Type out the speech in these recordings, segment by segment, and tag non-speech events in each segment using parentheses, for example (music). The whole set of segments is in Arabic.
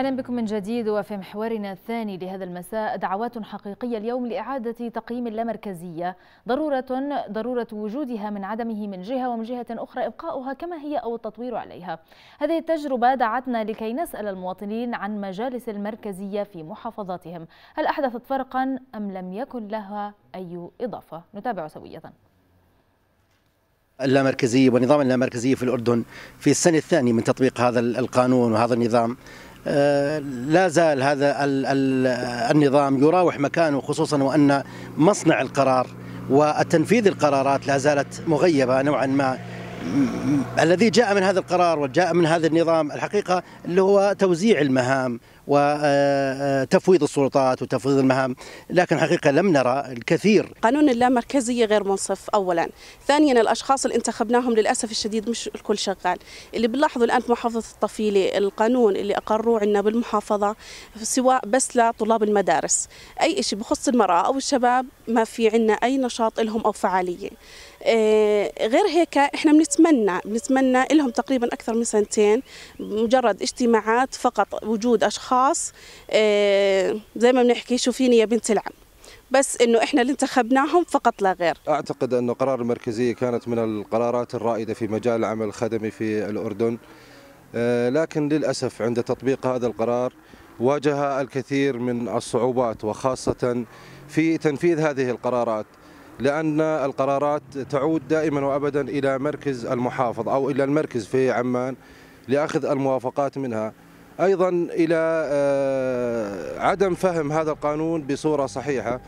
أهلا بكم من جديد وفي محورنا الثاني لهذا المساء دعوات حقيقية اليوم لإعادة تقييم اللامركزية ضرورة ضرورة وجودها من عدمه من جهة ومن جهة أخرى إبقاؤها كما هي أو التطوير عليها هذه التجربة دعتنا لكي نسأل المواطنين عن مجالس المركزية في محافظاتهم هل أحدثت فرقا أم لم يكن لها أي إضافة نتابع سوية اللامركزية ونظام اللامركزية في الأردن في السنة الثانية من تطبيق هذا القانون وهذا النظام آه، لا زال هذا النظام يراوح مكانه خصوصا وان مصنع القرار وتنفيذ القرارات لا زالت مغيبه نوعا ما الذي جاء من هذا القرار وجاء من هذا النظام الحقيقة اللي هو توزيع المهام وتفويض آه، آه، السلطات وتفويض المهام لكن حقيقة لم نرى الكثير قانون اللامركزية غير منصف أولا ثانيا الأشخاص اللي انتخبناهم للأسف الشديد مش الكل شغال اللي بنلاحظه الآن في محافظة الطفيلة القانون اللي أقروه عندنا بالمحافظة سواء بس لطلاب المدارس أي شيء بخص المرأة أو الشباب ما في عندنا أي نشاط لهم أو فعالية آه، غير هيك احنا بنتمنى بنتمنى لهم تقريبا اكثر من سنتين مجرد اجتماعات فقط وجود اشخاص آه، زي ما بنحكي شوفيني يا بنت العم بس انه احنا اللي انتخبناهم فقط لا غير. اعتقد انه قرار المركزيه كانت من القرارات الرائده في مجال العمل الخدمي في الاردن. آه، لكن للاسف عند تطبيق هذا القرار واجه الكثير من الصعوبات وخاصه في تنفيذ هذه القرارات. لأن القرارات تعود دائما وأبدا إلى مركز المحافظ أو إلى المركز في عمان لأخذ الموافقات منها أيضا إلى آه، عدم فهم هذا القانون بصورة صحيحة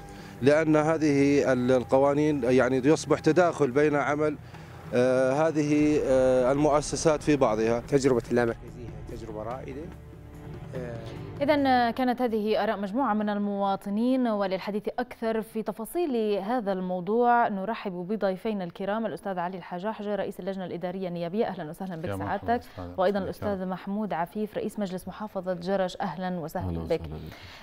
لأن هذه القوانين يعني يصبح تداخل بين عمل آه، هذه آه، المؤسسات في بعضها تجربة اللامركزية تجربة رائدة إذا كانت هذه آراء مجموعة من المواطنين وللحديث أكثر في تفاصيل هذا الموضوع نرحب بضيفينا الكرام الأستاذ علي الحجاحجة رئيس اللجنة الإدارية النيابية أهلا وسهلا بك سعادتك وأيضا الأستاذ محمود عفيف رئيس مجلس محافظة جرش أهلا وسهلا بك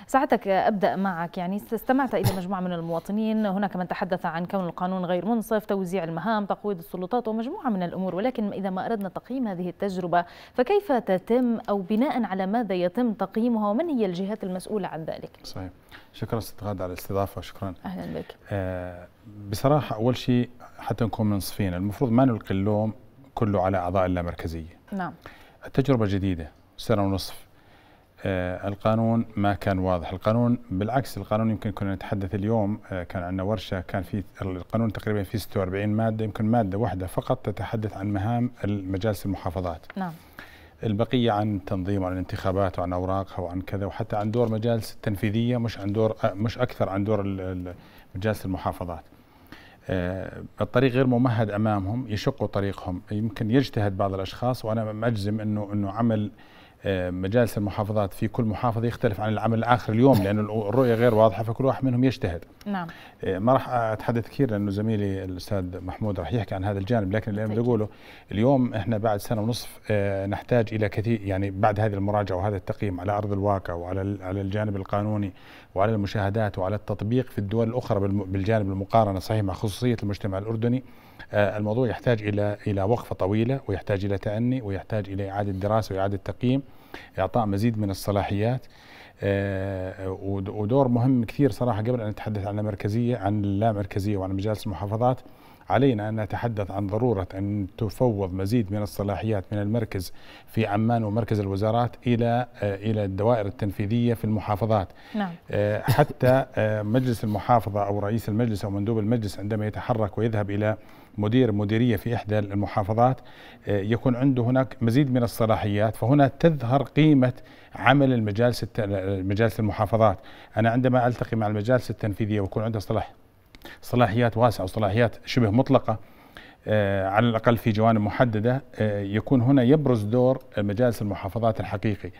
سعادتك أبدأ معك يعني استمعت إلى مجموعة من المواطنين هناك من تحدث عن كون القانون غير منصف توزيع المهام تقويض السلطات ومجموعة من الأمور ولكن إذا ما أردنا تقييم هذه التجربة فكيف تتم أو بناء على ماذا يتم تقييمها ومن هي الجهات المسؤولة عن ذلك صحيح شكرا أستاذ غادة على الاستضافة وشكرا أهلا بك آه بصراحة أول شيء حتى نكون منصفين المفروض ما نلقي اللوم كله على أعضاء اللامركزية نعم التجربة جديدة سنة ونصف آه القانون ما كان واضح القانون بالعكس القانون يمكن كنا نتحدث اليوم آه كان عندنا ورشة كان في القانون تقريبا في 46 مادة يمكن مادة واحدة فقط تتحدث عن مهام مجالس المحافظات نعم البقية عن تنظيم وعن الانتخابات وعن أوراقها وعن كذا وحتى عن دور مجالس التنفيذية مش عن دور مش أكثر عن دور مجالس المحافظات آه، الطريق غير ممهد أمامهم يشقوا طريقهم يمكن يجتهد بعض الأشخاص وأنا مجزم أنه أنه عمل آه، مجالس المحافظات في كل محافظه يختلف عن العمل الاخر اليوم (laughs) لانه الرؤيه غير واضحه فكل واحد منهم يجتهد. نعم. آه، ما راح اتحدث كثير لانه زميلي الاستاذ محمود راح يحكي عن هذا الجانب لكن اللي انا بدي اقوله اليوم احنا بعد سنه ونصف آه، نحتاج الى كثير يعني بعد هذه المراجعه وهذا التقييم على ارض الواقع وعلى على الجانب القانوني وعلى المشاهدات وعلى التطبيق في الدول الأخرى بالجانب المقارنة صحيح مع خصوصية المجتمع الأردني آه، الموضوع يحتاج إلى إلى وقفة طويلة ويحتاج إلى تأني ويحتاج إلى إعادة دراسة وإعادة تقييم إعطاء مزيد من الصلاحيات آه، ودور مهم كثير صراحة قبل أن نتحدث عن المركزية عن اللامركزية وعن مجالس المحافظات علينا أن نتحدث عن ضرورة أن تفوض مزيد من الصلاحيات من المركز في عمان ومركز الوزارات إلى آه، إلى الدوائر التنفيذية في المحافظات نعم. آه، حتى آه، مجلس المحافظة أو رئيس المجلس أو مندوب المجلس عندما يتحرك ويذهب إلى مدير مديريه في احدى المحافظات يكون عنده هناك مزيد من الصلاحيات فهنا تظهر قيمه عمل المجالس المجالس المحافظات انا عندما التقي مع المجالس التنفيذيه ويكون عنده صلاح صلاحيات واسعه وصلاحيات شبه مطلقه آه، على الاقل في جوانب محدده آه، يكون هنا يبرز دور مجالس المحافظات الحقيقي.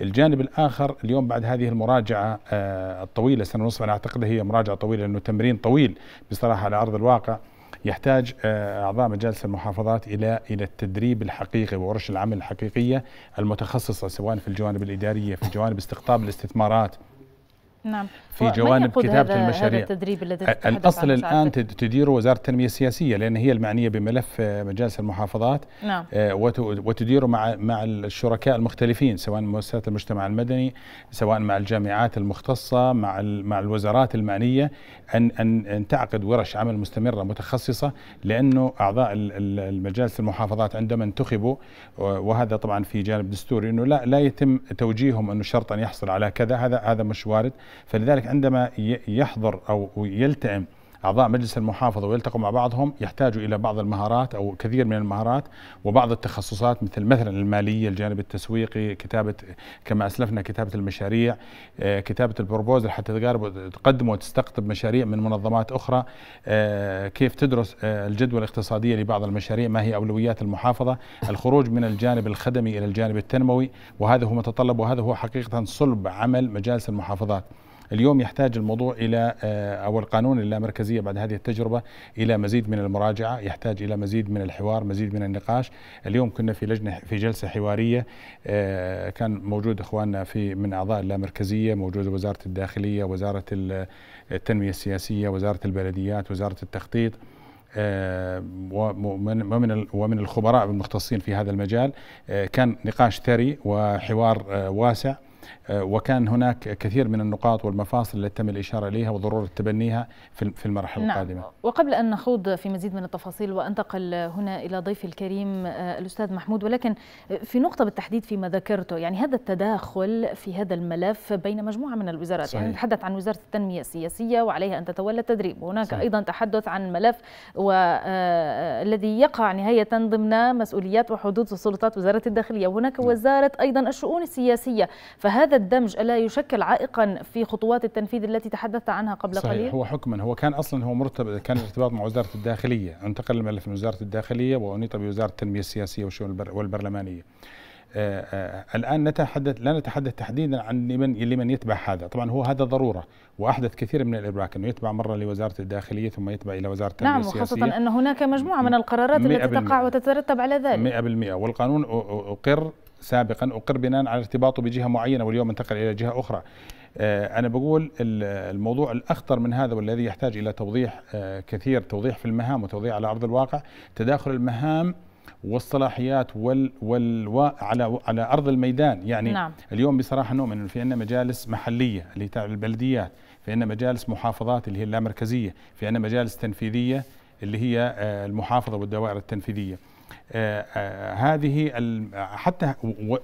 الجانب الاخر اليوم بعد هذه المراجعه آه، الطويله سنه ونصف انا اعتقد هي مراجعه طويله لانه تمرين طويل بصراحه على ارض الواقع يحتاج اعضاء مجالس المحافظات الى الى التدريب الحقيقي وورش العمل الحقيقيه المتخصصه سواء في الجوانب الاداريه في جوانب استقطاب الاستثمارات نعم في جوانب كتابه هذا المشاريع هذا التدريب الذي الاصل الان تديره وزاره التنميه السياسيه لان هي المعنيه بملف آه، مجالس المحافظات نعم آه، وتديره مع مع الشركاء المختلفين سواء مؤسسات المجتمع المدني سواء مع الجامعات المختصه مع مع الوزارات المعنيه ان ان ان تعقد ورش عمل مستمره متخصصه لانه اعضاء المجالس المحافظات عندما انتخبوا وهذا طبعا في جانب دستوري انه لا لا يتم توجيههم انه شرط ان يحصل على كذا هذا هذا مش وارد فلذلك عندما يحضر أو يلتئم أعضاء مجلس المحافظة ويلتقوا مع بعضهم يحتاجوا إلى بعض المهارات أو كثير من المهارات وبعض التخصصات مثل مثلا المالية الجانب التسويقي كتابة كما أسلفنا كتابة المشاريع آه، كتابة البروبوزل حتى تقارب تقدم وتستقطب مشاريع من منظمات أخرى آه، كيف تدرس آه، الجدوى الاقتصادية لبعض المشاريع ما هي أولويات المحافظة الخروج من الجانب الخدمي إلى الجانب التنموي وهذا هو متطلب وهذا هو حقيقة صلب عمل مجالس المحافظات اليوم يحتاج الموضوع الى آه، او القانون اللامركزيه بعد هذه التجربه الى مزيد من المراجعه، يحتاج الى مزيد من الحوار، مزيد من النقاش، اليوم كنا في لجنه في جلسه حواريه آه، كان موجود اخواننا في من اعضاء اللامركزيه، موجود وزاره الداخليه، وزاره التنميه السياسيه، وزاره البلديات، وزاره التخطيط آه، ومن ومن ومن الخبراء المختصين في هذا المجال كان نقاش ثري وحوار واسع آه، وكان هناك كثير من النقاط والمفاصل التي تم الإشارة إليها وضرورة تبنيها في المرحلة نعم. القادمة وقبل أن نخوض في مزيد من التفاصيل وأنتقل هنا إلى ضيفي الكريم آه، الأستاذ محمود ولكن آه، في نقطة بالتحديد فيما ذكرته يعني هذا التداخل في هذا الملف بين مجموعة من الوزارات يعني صحيح. يعني نتحدث عن وزارة التنمية السياسية وعليها أن تتولى التدريب وهناك صحيح. أيضا تحدث عن ملف الذي يقع نهاية ضمن مسؤوليات وحدود سلطات وزارة الداخلية وهناك نعم. وزارة أيضا الشؤون السياسية فهل هذا الدمج ألا يشكل عائقا في خطوات التنفيذ التي تحدثت عنها قبل صحيح قليل؟ هو حكما هو كان أصلا هو مرتبط كان ارتباط مع وزارة الداخلية انتقل الملف من وزارة الداخلية وأنيط بوزارة التنمية السياسية والشؤون والبرلمانية آآ آه، آآ آه، الآن نتحدث لا نتحدث تحديدا عن لمن لمن يتبع هذا، طبعا هو هذا ضرورة وأحدث كثير من الابراك أنه يتبع مرة لوزارة الداخلية ثم يتبع إلى وزارة التنمية نعم السياسية نعم وخاصة أن هناك مجموعة من القرارات التي تقع وتترتب على ذلك 100% والقانون أقر سابقا أقر بناء على ارتباطه بجهة معينة واليوم انتقل إلى جهة أخرى آه، أنا بقول الموضوع الأخطر من هذا والذي يحتاج إلى توضيح آه، كثير توضيح في المهام وتوضيح على أرض الواقع تداخل المهام والصلاحيات وال وال على على ارض الميدان يعني نعم. اليوم بصراحه نؤمن انه في عندنا مجالس محليه اللي تاع البلديات في عندنا مجالس محافظات اللي هي اللامركزيه في عندنا مجالس تنفيذيه اللي هي آه، المحافظه والدوائر التنفيذيه آه، آه، هذه حتى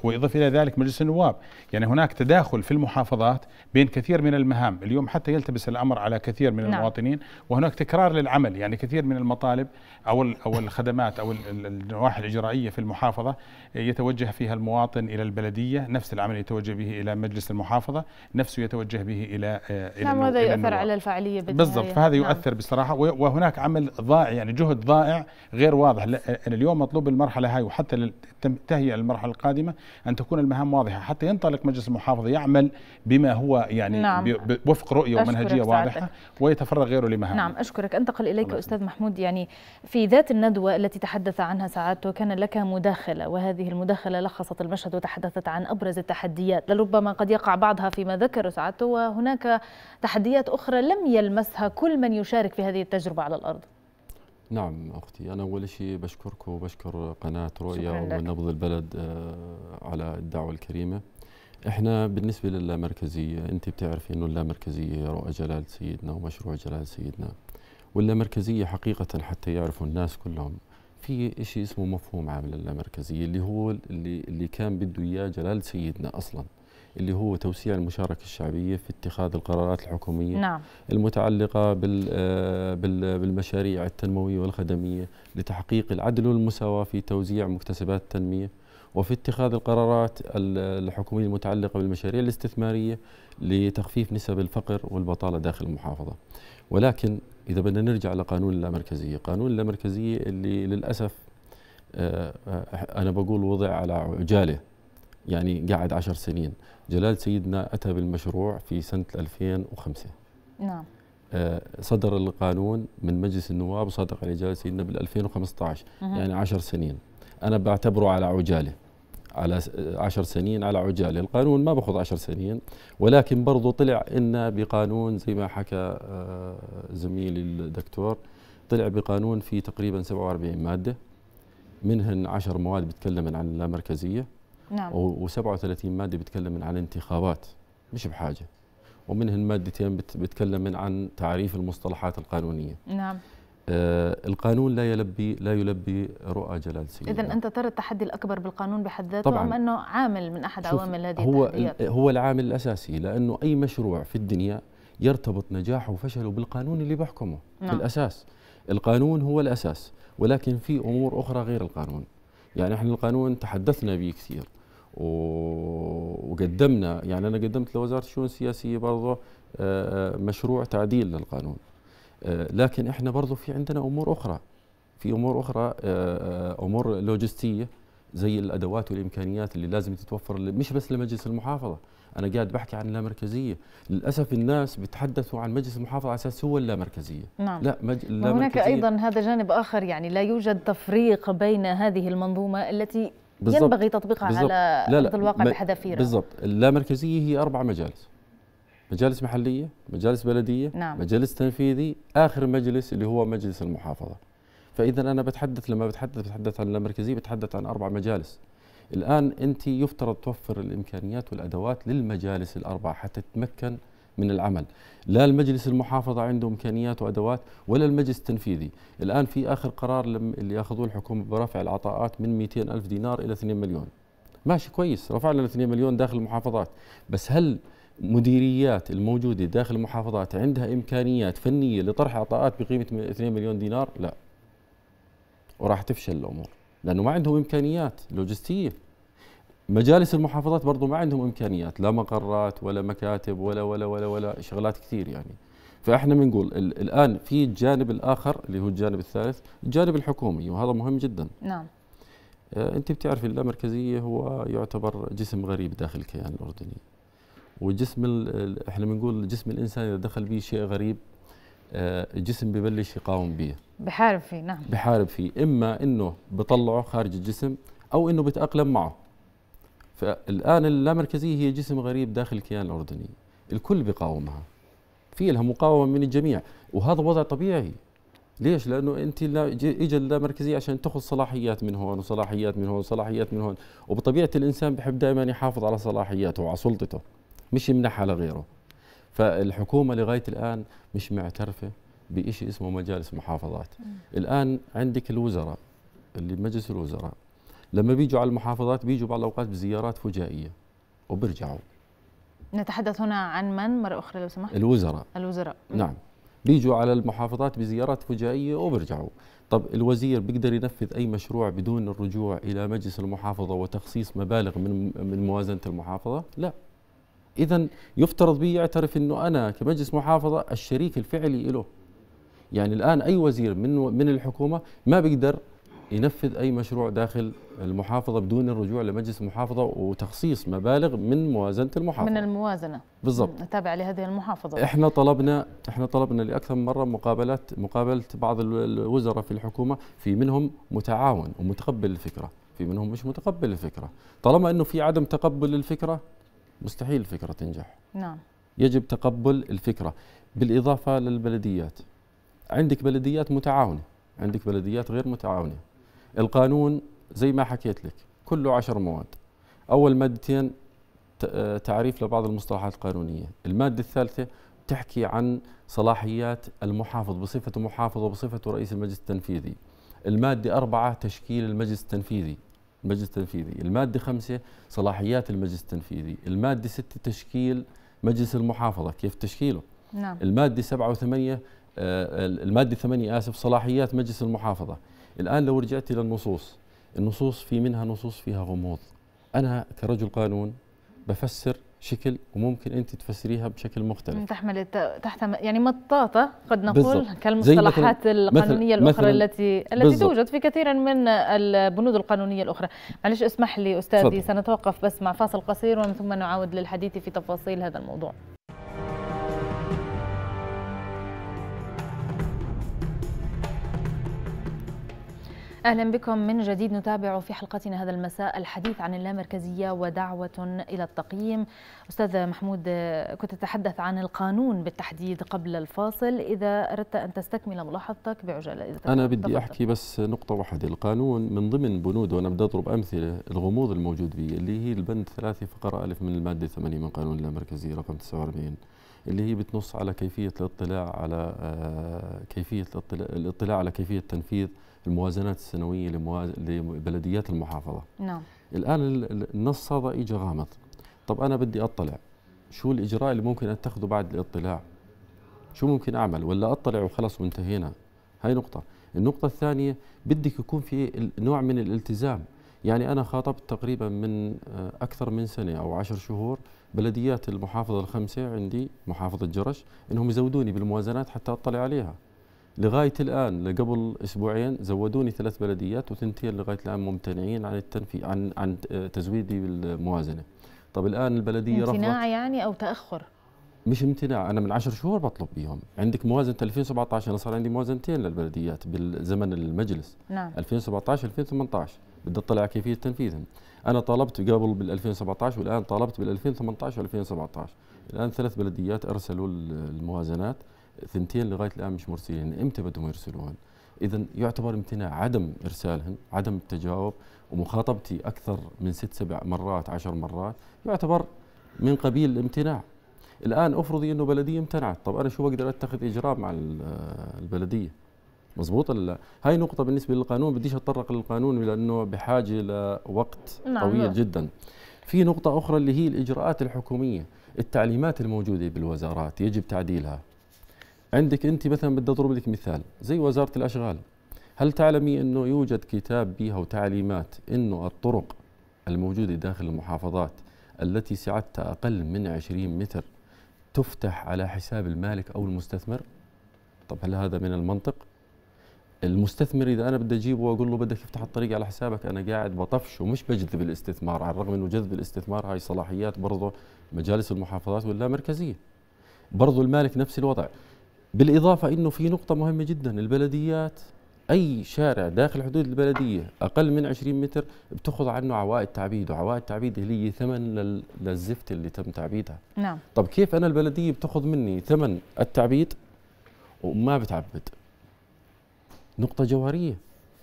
ويضف الى ذلك مجلس النواب، يعني هناك تداخل في المحافظات بين كثير من المهام، اليوم حتى يلتبس الامر على كثير من نعم. المواطنين وهناك تكرار للعمل، يعني كثير من المطالب او او الخدمات او النواحي الاجرائيه في المحافظه يتوجه فيها المواطن الى البلديه، نفس العمل يتوجه به الى مجلس المحافظه، نفسه يتوجه به الى آه، الى نعم هذا يؤثر على الفعاليه بالضبط فهذا نعم. يؤثر بصراحه وهناك عمل ضائع يعني جهد ضائع غير واضح، اليوم المطلوب المرحلة هاي وحتى تنتهي المرحلة القادمة أن تكون المهام واضحة حتى ينطلق مجلس المحافظة يعمل بما هو يعني نعم. وفق رؤية ومنهجية واضحة ويتفرغ غيره لمهام نعم أشكرك أنتقل إليك أستاذ محمود يعني في ذات الندوة التي تحدث عنها سعادته كان لك مداخلة وهذه المداخلة لخصت المشهد وتحدثت عن أبرز التحديات لربما قد يقع بعضها فيما ذكر سعادته وهناك تحديات أخرى لم يلمسها كل من يشارك في هذه التجربة على الأرض نعم اختي انا اول شيء بشكرك وبشكر قناه رؤيا ونبض البلد آه، على الدعوه الكريمه احنا بالنسبه للامركزيه انت بتعرفي انه اللامركزيه رؤى جلال سيدنا ومشروع جلال سيدنا واللامركزيه حقيقه حتى يعرفوا الناس كلهم في شيء اسمه مفهوم عام للامركزيه اللي هو اللي اللي كان بده اياه جلال سيدنا اصلا اللي هو توسيع المشاركة الشعبية في اتخاذ القرارات الحكومية نعم. المتعلقة آه، بالمشاريع التنموية والخدمية لتحقيق العدل والمساواة في توزيع مكتسبات التنمية وفي اتخاذ القرارات الحكومية المتعلقة بالمشاريع الاستثمارية لتخفيف نسب الفقر والبطالة داخل المحافظة ولكن إذا بدنا نرجع لقانون اللامركزية قانون اللامركزية اللي للأسف آه، آه، أنا بقول وضع على عجالة يعني قاعد عشر سنين جلال سيدنا أتى بالمشروع في سنة 2005 نعم آه، صدر القانون من مجلس النواب وصادق عليه جلال سيدنا بال 2015 يعني 10 سنين أنا بعتبره على عجالة على 10 سنين على عجاله، القانون ما باخذ 10 سنين ولكن برضه طلع انه بقانون زي ما حكى آه، زميلي الدكتور طلع بقانون في تقريبا 47 ماده منهن 10 مواد بتكلم عن اللامركزيه نعم و37 ماده بتكلم من عن انتخابات مش بحاجه ومنهن مادتين بتكلم من عن تعريف المصطلحات القانونيه نعم آه القانون لا يلبي لا يلبي رؤى جلال سيدنا اذا انت ترى التحدي الاكبر بالقانون بحد ذاته طبعا انه عامل من احد عوامل هذه هو التحديات هو العامل الاساسي لانه اي مشروع في الدنيا يرتبط نجاحه وفشله بالقانون اللي بحكمه نعم. بالاساس القانون هو الاساس ولكن في امور اخرى غير القانون يعني احنا القانون تحدثنا به كثير وقدمنا يعني انا قدمت لوزاره الشؤون السياسيه برضه آه، آه، مشروع تعديل للقانون آه، لكن احنا برضه في عندنا امور اخرى في امور اخرى امور لوجستيه زي الادوات والامكانيات اللي لازم تتوفر مش بس لمجلس المحافظه انا قاعد بحكي عن اللامركزيه للاسف الناس بيتحدثوا عن مجلس المحافظه على اساس هو اللامركزيه نعم لا مج... اللامركزية. هناك ايضا هذا جانب اخر يعني لا يوجد تفريق بين هذه المنظومه التي ينبغي تطبيقها بالزبط. على لا لا ارض الواقع بحذافيرها بالضبط اللامركزيه هي اربع مجالس مجالس محليه مجالس بلديه نعم. مجلس تنفيذي اخر مجلس اللي هو مجلس المحافظه فاذا انا بتحدث لما بتحدث بتحدث عن اللامركزيه بتحدث عن اربع مجالس الان انت يفترض توفر الامكانيات والادوات للمجالس الاربعه حتى تتمكن من العمل لا المجلس المحافظة عنده إمكانيات وأدوات ولا المجلس التنفيذي الآن في آخر قرار اللي أخذوه الحكومة برفع العطاءات من 200 ألف دينار إلى 2 مليون ماشي كويس رفعنا لنا 2 مليون داخل المحافظات بس هل مديريات الموجودة داخل المحافظات عندها إمكانيات فنية لطرح عطاءات بقيمة 2 مليون دينار لا وراح تفشل الأمور لأنه ما عندهم إمكانيات لوجستية مجالس المحافظات برضو ما عندهم امكانيات لا مقرات ولا مكاتب ولا ولا ولا ولا شغلات كثير يعني فاحنا بنقول الان في الجانب الاخر اللي هو الجانب الثالث الجانب الحكومي وهذا مهم جدا نعم آه، انت بتعرفي اللامركزيه هو يعتبر جسم غريب داخل الكيان الاردني وجسم احنا بنقول جسم الانسان اذا دخل به شيء غريب آه، الجسم ببلش يقاوم به بحارب فيه نعم بحارب فيه اما انه بطلعه خارج الجسم او انه بتاقلم معه فالآن اللامركزية هي جسم غريب داخل الكيان الأردني الكل بيقاومها في لها مقاومة من الجميع وهذا وضع طبيعي ليش؟ لأنه أنت لا اجى اللامركزية عشان تأخذ صلاحيات من هون وصلاحيات من هون وصلاحيات من هون وبطبيعة الإنسان بحب دائما يحافظ على صلاحياته وعلى سلطته مش يمنحها لغيره فالحكومة لغاية الآن مش معترفة بشيء اسمه مجالس محافظات الآن عندك الوزراء اللي مجلس الوزراء لما بيجوا على المحافظات بيجوا بعض الاوقات بزيارات فجائيه وبرجعوا نتحدث هنا عن من مره اخرى لو سمحت الوزراء الوزراء نعم بيجوا على المحافظات بزيارات فجائيه وبرجعوا طب الوزير بيقدر ينفذ اي مشروع بدون الرجوع الى مجلس المحافظه وتخصيص مبالغ من من موازنه المحافظه لا اذا يفترض بي يعترف انه انا كمجلس محافظه الشريك الفعلي له يعني الان اي وزير من من الحكومه ما بيقدر ينفذ أي مشروع داخل المحافظة بدون الرجوع لمجلس المحافظة وتخصيص مبالغ من موازنة المحافظة من الموازنة بالضبط تابعة لهذه المحافظة احنا طلبنا احنا طلبنا لأكثر من مرة مقابلات مقابلة بعض الوزراء في الحكومة في منهم متعاون ومتقبل الفكرة في منهم مش متقبل الفكرة طالما أنه في عدم تقبل للفكرة مستحيل الفكرة تنجح نعم يجب تقبل الفكرة بالإضافة للبلديات عندك بلديات متعاونة عندك بلديات غير متعاونة القانون زي ما حكيت لك كله عشر مواد أول مادتين تعريف لبعض المصطلحات القانونية المادة الثالثة تحكي عن صلاحيات المحافظ بصفته محافظ وبصفته رئيس المجلس التنفيذي المادة أربعة تشكيل المجلس التنفيذي المجلس التنفيذي المادة خمسة صلاحيات المجلس التنفيذي المادة ستة تشكيل مجلس المحافظة كيف تشكيله نعم. المادة سبعة وثمانية آه، المادة ثمانية آسف صلاحيات مجلس المحافظة الآن لو رجعت إلى النصوص النصوص في منها نصوص فيها غموض أنا كرجل قانون بفسر شكل وممكن انت تفسريها بشكل مختلف تحمل تحت يعني مطاطه قد نقول بالزبط. كالمصطلحات مثل القانونيه مثل الاخرى مثل التي التي بالزبط. توجد في كثير من البنود القانونيه الاخرى معلش اسمح لي استاذي فضل. سنتوقف بس مع فاصل قصير ومن ثم نعود للحديث في تفاصيل هذا الموضوع أهلا بكم من جديد نتابع في حلقتنا هذا المساء الحديث عن اللامركزية ودعوة إلى التقييم أستاذ محمود كنت تتحدث عن القانون بالتحديد قبل الفاصل إذا أردت أن تستكمل ملاحظتك بعجالة إذا أنا بدي أحكي بس نقطة واحدة القانون من ضمن بنوده وأنا بدي أضرب أمثلة الغموض الموجود فيه اللي هي البند ثلاثة فقرة ألف من المادة 80 من قانون اللامركزية رقم 49 اللي هي بتنص على كيفية الاطلاع على آه، كيفية الاطلاع على كيفية تنفيذ الموازنات السنويه لمواز... لبلديات المحافظه نعم الان النص هذا اجى غامض طب انا بدي اطلع شو الاجراء اللي ممكن اتخذه بعد الاطلاع شو ممكن اعمل ولا اطلع وخلص وانتهينا هاي نقطه النقطه الثانيه بدك يكون في نوع من الالتزام يعني انا خاطبت تقريبا من آه، اكثر من سنه او عشر شهور بلديات المحافظه الخمسه عندي محافظه جرش انهم يزودوني بالموازنات حتى اطلع عليها لغاية الآن لقبل أسبوعين زودوني ثلاث بلديات وثنتين لغاية الآن ممتنعين عن التنفيذ عن عن تزويدي بالموازنة. طب الآن البلدية رفضت امتناع يعني أو تأخر؟ مش امتناع أنا من عشر شهور بطلب بيهم عندك موازنة 2017 أنا صار عندي موازنتين للبلديات بالزمن المجلس نعم 2017 2018 بدي اطلع كيفية تنفيذهم أنا طالبت قبل بال 2017 والآن طالبت بال 2018 و 2017 الآن ثلاث بلديات أرسلوا الموازنات ثنتين لغايه الان مش مرسلين امتى بدهم يرسلوهن اذا يعتبر امتناع عدم ارسالهن عدم التجاوب ومخاطبتي اكثر من ست سبع مرات عشر مرات يعتبر من قبيل الامتناع الان افرضي انه بلديه امتنعت طب انا شو بقدر اتخذ اجراء مع البلديه مزبوط ولا لا؟ هاي نقطة بالنسبة للقانون بديش أتطرق للقانون لأنه بحاجة لوقت نعم طويل نعم. جدا. في نقطة أخرى اللي هي الإجراءات الحكومية، التعليمات الموجودة بالوزارات يجب تعديلها، عندك انت مثلا بدي اضرب لك مثال زي وزاره الاشغال هل تعلمي انه يوجد كتاب بها وتعليمات انه الطرق الموجوده داخل المحافظات التي سعتها اقل من 20 متر تفتح على حساب المالك او المستثمر؟ طب هل هذا من المنطق؟ المستثمر اذا انا بدي اجيبه واقول له بدك تفتح الطريق على حسابك انا قاعد بطفش ومش بجذب الاستثمار على الرغم انه جذب الاستثمار هاي صلاحيات برضه مجالس المحافظات ولا مركزيه. برضه المالك نفس الوضع، بالإضافة أنه في نقطة مهمة جدا البلديات أي شارع داخل حدود البلدية أقل من 20 متر بتخضع عنه عوائد تعبيد وعوائد تعبيد اللي هي ثمن للزفت اللي تم تعبيدها نعم طب كيف أنا البلدية بتاخذ مني ثمن التعبيد وما بتعبد نقطة جوهرية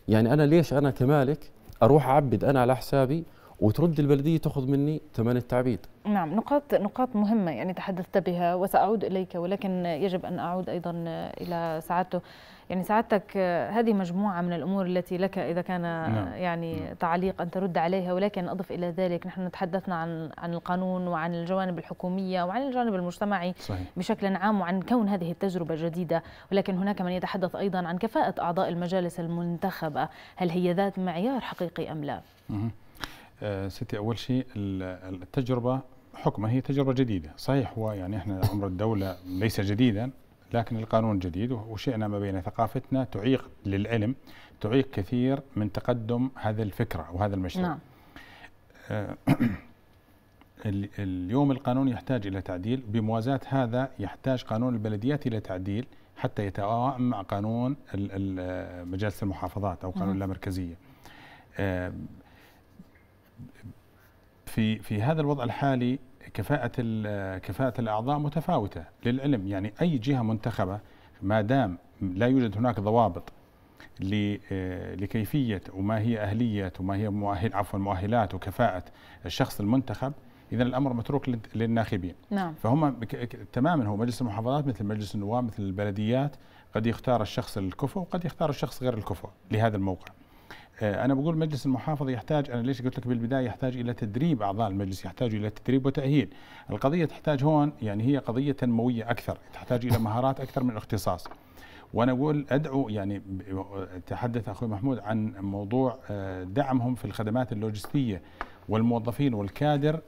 يعني أنا ليش أنا كمالك أروح أعبد أنا على حسابي وترد البلدية تأخذ مني ثمن التعبيد نعم نقاط نقاط مهمة يعني تحدثت بها وسأعود إليك ولكن يجب أن أعود أيضا إلى سعادته يعني سعادتك هذه مجموعة من الأمور التي لك إذا كان نعم. يعني نعم. تعليق أن ترد عليها ولكن أضف إلى ذلك نحن تحدثنا عن عن القانون وعن الجوانب الحكومية وعن الجانب المجتمعي صحيح. بشكل عام وعن كون هذه التجربة جديدة ولكن هناك من يتحدث أيضا عن كفاءة أعضاء المجالس المنتخبة هل هي ذات معيار حقيقي أم لا؟ مه. آه، ستي اول شيء التجربه حكمها هي تجربه جديده، صحيح هو يعني احنا عمر الدوله ليس جديدا لكن القانون جديد وشئنا ما بين ثقافتنا تعيق للعلم تعيق كثير من تقدم هذا الفكره وهذا المشروع. نعم. آه، اليوم القانون يحتاج الى تعديل بموازاه هذا يحتاج قانون البلديات الى تعديل حتى يتوائم مع قانون مجالس المحافظات او قانون اللامركزيه آه، في في هذا الوضع الحالي كفاءة كفاءة الأعضاء متفاوتة للعلم يعني أي جهة منتخبة ما دام لا يوجد هناك ضوابط آه، لكيفية وما هي أهلية وما هي مؤهل عفوا مؤهلات وكفاءة الشخص المنتخب إذا الأمر متروك للناخبين نعم. فهم تماما هو مجلس المحافظات مثل مجلس النواب مثل البلديات قد يختار الشخص الكفؤ وقد يختار الشخص غير الكفؤ لهذا الموقع آه، انا بقول مجلس المحافظه يحتاج انا ليش قلت لك بالبدايه يحتاج الى تدريب اعضاء المجلس يحتاج الى تدريب وتاهيل القضيه تحتاج هون يعني هي قضيه تنمويه اكثر تحتاج الى مهارات اكثر من اختصاص وانا اقول ادعو يعني تحدث اخوي محمود عن موضوع آه، دعمهم في الخدمات اللوجستيه والموظفين والكادر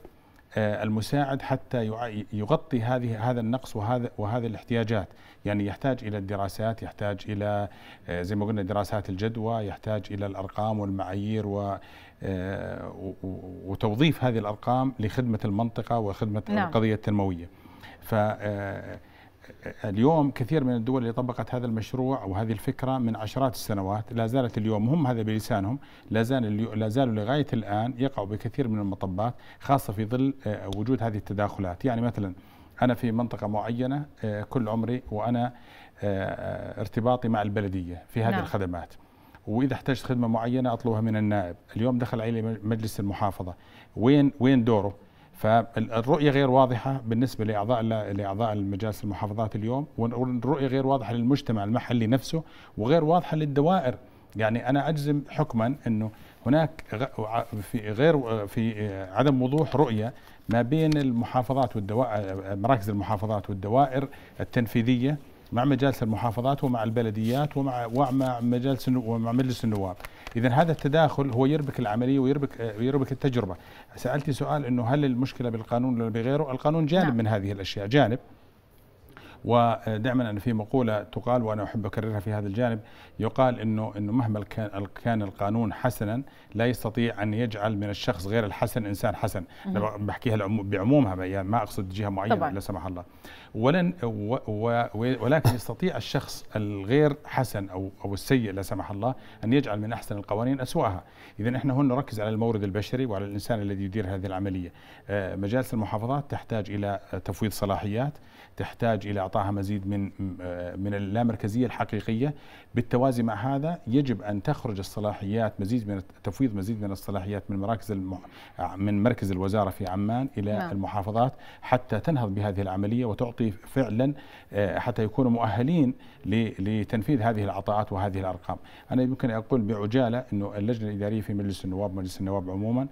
آه، المساعد حتى يغطي هذه هذا النقص وهذا وهذه الاحتياجات يعني يحتاج الى الدراسات يحتاج الى آه، زي ما قلنا دراسات الجدوى يحتاج الى الارقام والمعايير آه، و وتوظيف هذه الارقام لخدمه المنطقه وخدمه نعم. القضيه التنمويه ف اليوم كثير من الدول اللي طبقت هذا المشروع وهذه الفكره من عشرات السنوات لا زالت اليوم هم هذا بلسانهم لا زال لا زالوا لغايه الان يقعوا بكثير من المطبات خاصه في ظل آه، وجود هذه التداخلات يعني مثلا انا في منطقه معينه آه، كل عمري وانا آه، ارتباطي مع البلديه في هذه نعم. الخدمات واذا احتجت خدمه معينه اطلبها من النائب اليوم دخل علي مجلس المحافظه وين وين دوره فالرؤيه غير واضحه بالنسبه لاعضاء لاعضاء المجالس المحافظات اليوم والرؤيه غير واضحه للمجتمع المحلي نفسه وغير واضحه للدوائر يعني انا اجزم حكما انه هناك في غير في عدم وضوح رؤيه ما بين المحافظات والدوائر مراكز المحافظات والدوائر التنفيذيه مع مجالس المحافظات ومع البلديات ومع ومع مجالس ومع مجلس النواب اذا هذا التداخل هو يربك العمليه ويربك يربك التجربه سالتي سؤال انه هل المشكله بالقانون ولا بغيره القانون جانب نعم. من هذه الاشياء جانب ودائما أنا في مقولة تقال وأنا أحب أكررها في هذا الجانب يقال أنه أنه مهما كان القانون حسنا لا يستطيع أن يجعل من الشخص غير الحسن إنسان حسن أنا بحكيها بعمومها يعني ما أقصد جهة معينة طبعا. لا سمح الله ولن و و ولكن يستطيع الشخص الغير حسن أو أو السيء لا سمح الله أن يجعل من أحسن القوانين أسوأها إذا إحنا هنا نركز على المورد البشري وعلى الإنسان الذي يدير هذه العملية آه، مجالس المحافظات تحتاج إلى تفويض صلاحيات تحتاج إلى اعطاها مزيد من من اللامركزيه الحقيقيه بالتوازي مع هذا يجب ان تخرج الصلاحيات مزيد من تفويض مزيد من الصلاحيات من مراكز المح... من مركز الوزاره في عمان الى نعم. المحافظات حتى تنهض بهذه العمليه وتعطي فعلا حتى يكونوا مؤهلين لتنفيذ هذه العطاءات وهذه الارقام انا يمكن اقول بعجاله انه اللجنه الاداريه في مجلس النواب مجلس النواب عموما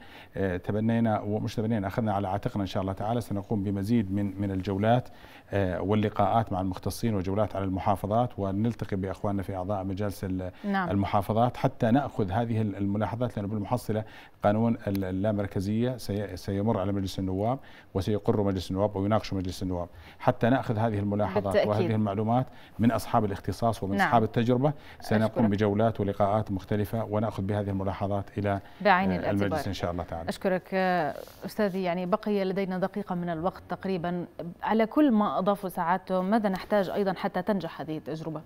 تبنينا ومش تبنينا اخذنا على عاتقنا ان شاء الله تعالى سنقوم بمزيد من من الجولات واللقاءات لقاءات مع المختصين وجولات على المحافظات ونلتقي باخواننا في اعضاء مجالس نعم. المحافظات حتى ناخذ هذه الملاحظات لانه بالمحصله قانون اللامركزيه سيمر على مجلس النواب وسيقر مجلس النواب ويناقش مجلس النواب حتى ناخذ هذه الملاحظات بالتأكيد. وهذه المعلومات من اصحاب الاختصاص ومن نعم. اصحاب التجربه سنقوم أشكرك. بجولات ولقاءات مختلفه وناخذ بهذه الملاحظات الى بعين آه، الاعتبار. المجلس ان شاء الله تعالى اشكرك آه، استاذي يعني بقي لدينا دقيقه من الوقت تقريبا على كل ما اضافه سعادته ماذا نحتاج ايضا حتى تنجح هذه التجربه؟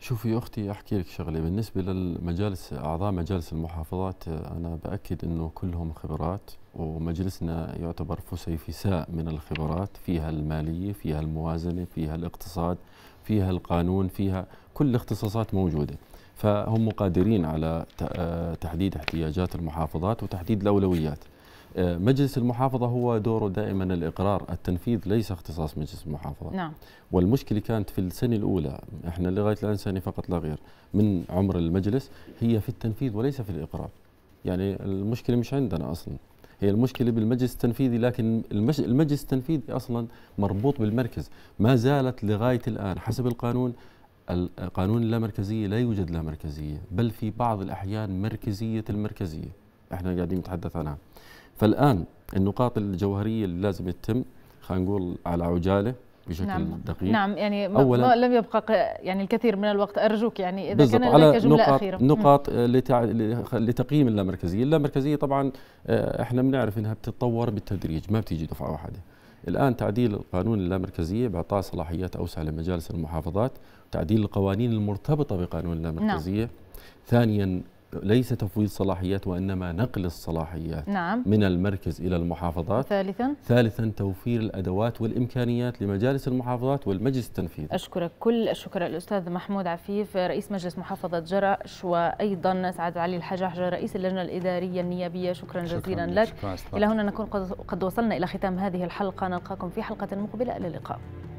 شوفي اختي احكي لك شغله بالنسبه للمجالس اعضاء مجالس المحافظات انا باكد انه كلهم خبرات ومجلسنا يعتبر فسيفساء من الخبرات فيها الماليه فيها الموازنه فيها الاقتصاد فيها القانون فيها كل الاختصاصات موجوده فهم قادرين على آه، تحديد احتياجات المحافظات وتحديد الاولويات آه، مجلس المحافظة هو دوره دائما الإقرار التنفيذ ليس اختصاص مجلس المحافظة نعم. والمشكلة كانت في السنة الأولى إحنا لغاية الآن سنة فقط لا غير من عمر المجلس هي في التنفيذ وليس في الإقرار يعني المشكلة مش عندنا أصلا هي المشكله بالمجلس التنفيذي لكن المجلس التنفيذي اصلا مربوط بالمركز ما زالت لغايه الان حسب القانون القانون اللامركزيه لا يوجد لا مركزيه بل في بعض الاحيان مركزيه المركزيه احنا قاعدين نتحدث عنها فالآن النقاط الجوهرية اللي لازم يتم خلينا نقول على عجاله بشكل نعم. دقيق نعم يعني أولا لم يبقى يعني الكثير من الوقت ارجوك يعني اذا كان على لك جمله نقاط اخيره نقاط آه، لتع... لتقييم اللامركزيه، اللامركزيه طبعا آه، احنا بنعرف انها بتتطور بالتدريج ما بتيجي دفعه واحده. الان تعديل قانون اللامركزيه باعطاء صلاحيات اوسع لمجالس المحافظات، تعديل القوانين المرتبطه بقانون نعم. اللامركزيه. نعم. ثانيا ليس تفويض صلاحيات وإنما نقل الصلاحيات نعم. من المركز إلى المحافظات ثالثا ثالثا توفير الأدوات والإمكانيات لمجالس المحافظات والمجلس التنفيذي أشكرك كل الشكر الأستاذ محمود عفيف رئيس مجلس محافظة جرش وأيضا سعد علي الحجاح رئيس اللجنة الإدارية النيابية شكرا, شكرا جزيلا شكرا لك شكرا إلى هنا نكون قد وصلنا إلى ختام هذه الحلقة نلقاكم في حلقة مقبلة إلى اللقاء